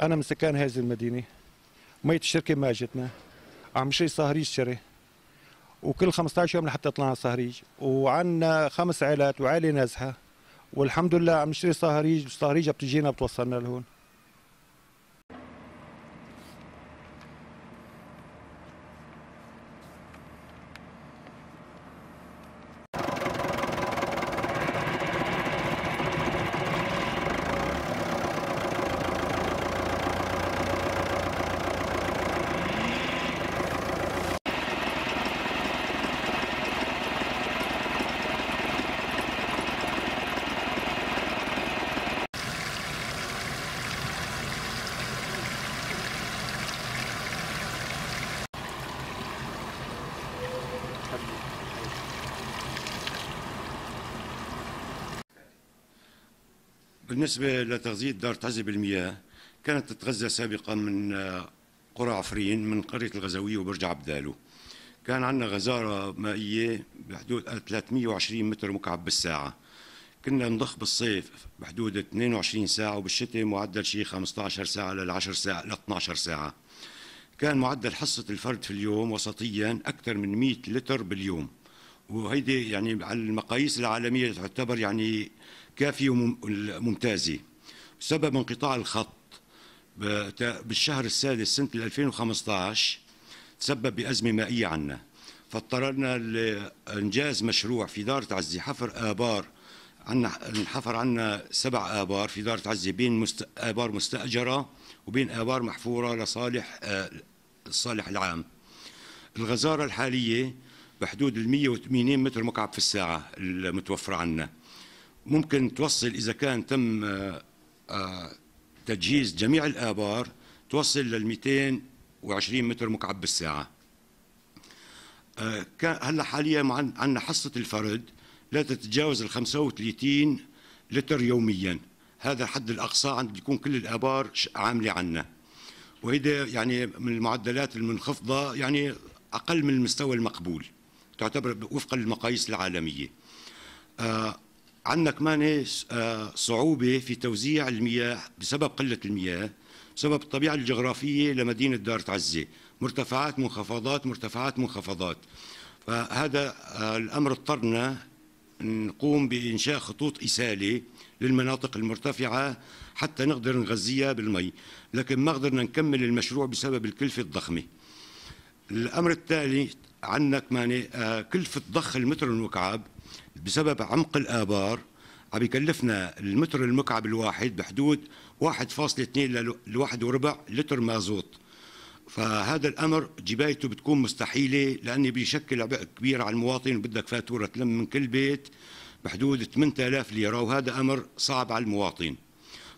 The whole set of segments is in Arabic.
انا من سكان هذه المدينه ميه الشركه ما اجتنا عم شي صهريج شري وكل 15 يوم لحتى يطلعنا صهريج وعندنا خمس عائلات وعائله نازحه والحمد لله عم نشتري صهريج والصهريج بتجينا بتوصلنا لهون بالنسبة لتغذية دار تعزي بالمياه كانت تتغذى سابقا من آه، قرى عفرين من قرية الغزوية وبرج عبدالو كان عندنا غزارة مائية بحدود 320 متر مكعب بالساعة كنا نضخ بالصيف بحدود 22 ساعة وبالشتاء معدل شيء 15 ساعة لل 10 ساعة ل 12 ساعة كان معدل حصة الفرد في اليوم وسطيا أكثر من 100 لتر باليوم وهيدي يعني على المقاييس العالمية تعتبر يعني كافيه وممتازة سبب انقطاع الخط بالشهر السادس سنة 2015 تسبب بأزمة مائية عنا فاضطررنا لإنجاز مشروع في دار تعزي حفر آبار عنا انحفر عنا سبع آبار في دار تعزي بين مست... آبار مستأجرة وبين آبار محفورة لصالح الصالح العام الغزارة الحالية بحدود ال 180 متر مكعب في الساعة المتوفرة عنا ممكن توصل إذا كان تم آه، آه، تجهيز جميع الآبار توصل لل 220 متر مكعب بالساعة آه، هلا حاليا عندنا حصة الفرد لا تتجاوز ال 35 لتر يوميا هذا الحد الأقصى عند يكون كل الآبار عاملة عنا وهذا يعني من المعدلات المنخفضة يعني أقل من المستوى المقبول تعتبر وفقا للمقاييس العالمية عندنا كمان آه، صعوبة في توزيع المياه بسبب قلة المياه بسبب الطبيعة الجغرافية لمدينة دار عزة مرتفعات منخفضات مرتفعات منخفضات فهذا آه، الأمر اضطرنا نقوم بإنشاء خطوط إسالة للمناطق المرتفعة حتى نقدر نغذيها بالمي لكن ما قدرنا نكمل المشروع بسبب الكلفة الضخمة الأمر التالي عندنا كمان آه، كلفة ضخ المتر المكعب بسبب عمق الآبار عم يكلفنا المتر المكعب الواحد بحدود 1.2 لواحد وربع لتر مازوت فهذا الامر جبايته بتكون مستحيله لانه بيشكل عبء كبير على المواطن وبدك فاتوره تلم من كل بيت بحدود 8000 ليره وهذا امر صعب على المواطن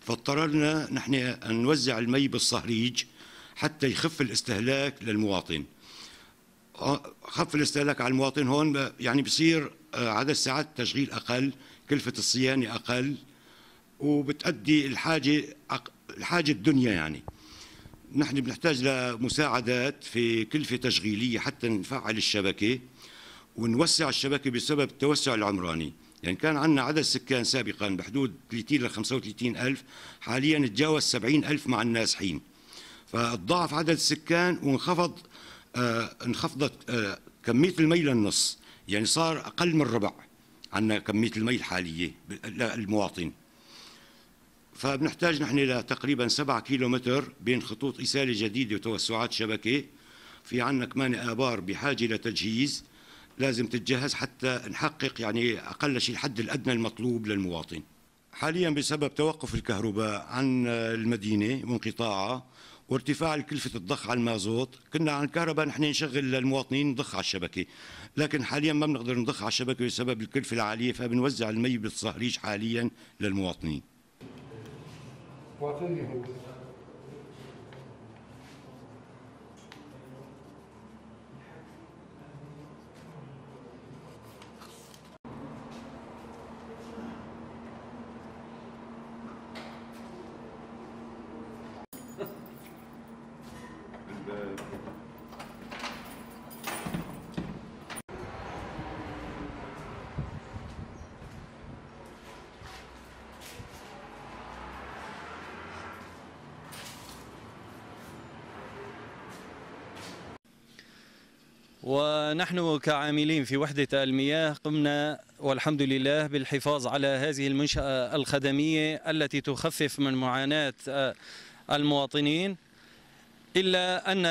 فاضطررنا نحن ان نوزع المي بالصهريج حتى يخف الاستهلاك للمواطن خف الاستهلاك على المواطن هون يعني بصير آه، عدد ساعات التشغيل اقل كلفه الصيانه اقل وبتأدي الحاجه الحاجه الدنيا يعني نحن بنحتاج لمساعدات في كلفه تشغيليه حتى نفعل الشبكه ونوسع الشبكه بسبب التوسع العمراني يعني كان عندنا عدد سكان سابقا بحدود 30 ل 35 ألف حاليا تجاوز 70 ألف مع النازحين فالضعف عدد السكان وانخفض آه، انخفضت آه، كميه المي للنص يعني صار اقل من ربع عندنا كميه المي الحاليه للمواطن فبنحتاج نحن لتقريبا 7 كيلومتر بين خطوط إسالة جديدة وتوسعات شبكة في عنا كمان آبار بحاجة لتجهيز لازم تتجهز حتى نحقق يعني أقل شيء الحد الأدنى المطلوب للمواطن حاليا بسبب توقف الكهرباء عن المدينة وانقطاعها وارتفاع كلفة الضخ على المازوت كنا عن الكهرباء نحن نشغل للمواطنين نضخ على الشبكة لكن حاليا ما بنقدر نضخ على الشبكة بسبب الكلفة العالية فبنوزع المي بالصهريج حاليا للمواطنين ونحن كعاملين في وحدة المياه قمنا والحمد لله بالحفاظ على هذه المنشأة الخدمية التي تخفف من معاناة آه، المواطنين إلا أن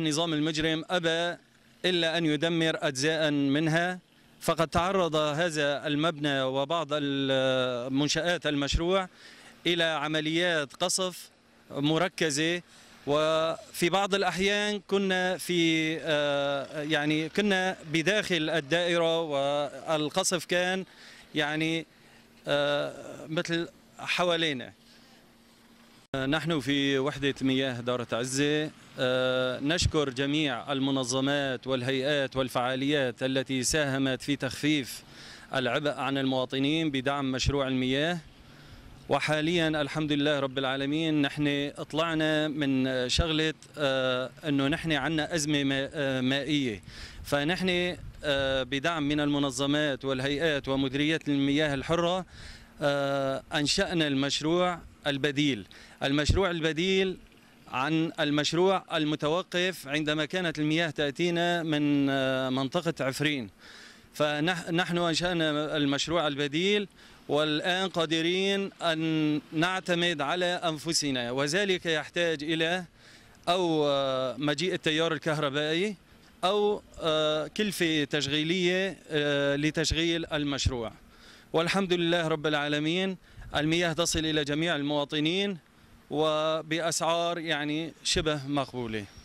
النظام المجرم أبى إلا أن يدمر أجزاء منها فقد تعرض هذا المبنى وبعض المنشآت المشروع إلى عمليات قصف مركزة وفي بعض الأحيان كنا في آه، يعني كنا بداخل الدائرة والقصف كان يعني آه، مثل حوالينا آه، نحن في وحدة مياه دارة عزة نشكر جميع المنظمات والهيئات والفعاليات التي ساهمت في تخفيف العبء عن المواطنين بدعم مشروع المياه وحاليا الحمد لله رب العالمين نحن طلعنا من شغلة آه، أنه نحن عنا أزمة آه، مائية فنحن آه، بدعم من المنظمات والهيئات ومديريات المياه الحرة أنشأنا المشروع البديل المشروع البديل عن المشروع المتوقف عندما كانت المياه تأتينا من منطقة عفرين فنحن أنشأنا المشروع البديل والآن قادرين أن نعتمد على أنفسنا وذلك يحتاج إلى أو آه، مجيء التيار الكهربائي أو آه، كلفة تشغيلية آه، لتشغيل المشروع والحمد لله رب العالمين المياه تصل إلى جميع المواطنين وبأسعار يعني شبه مقبولة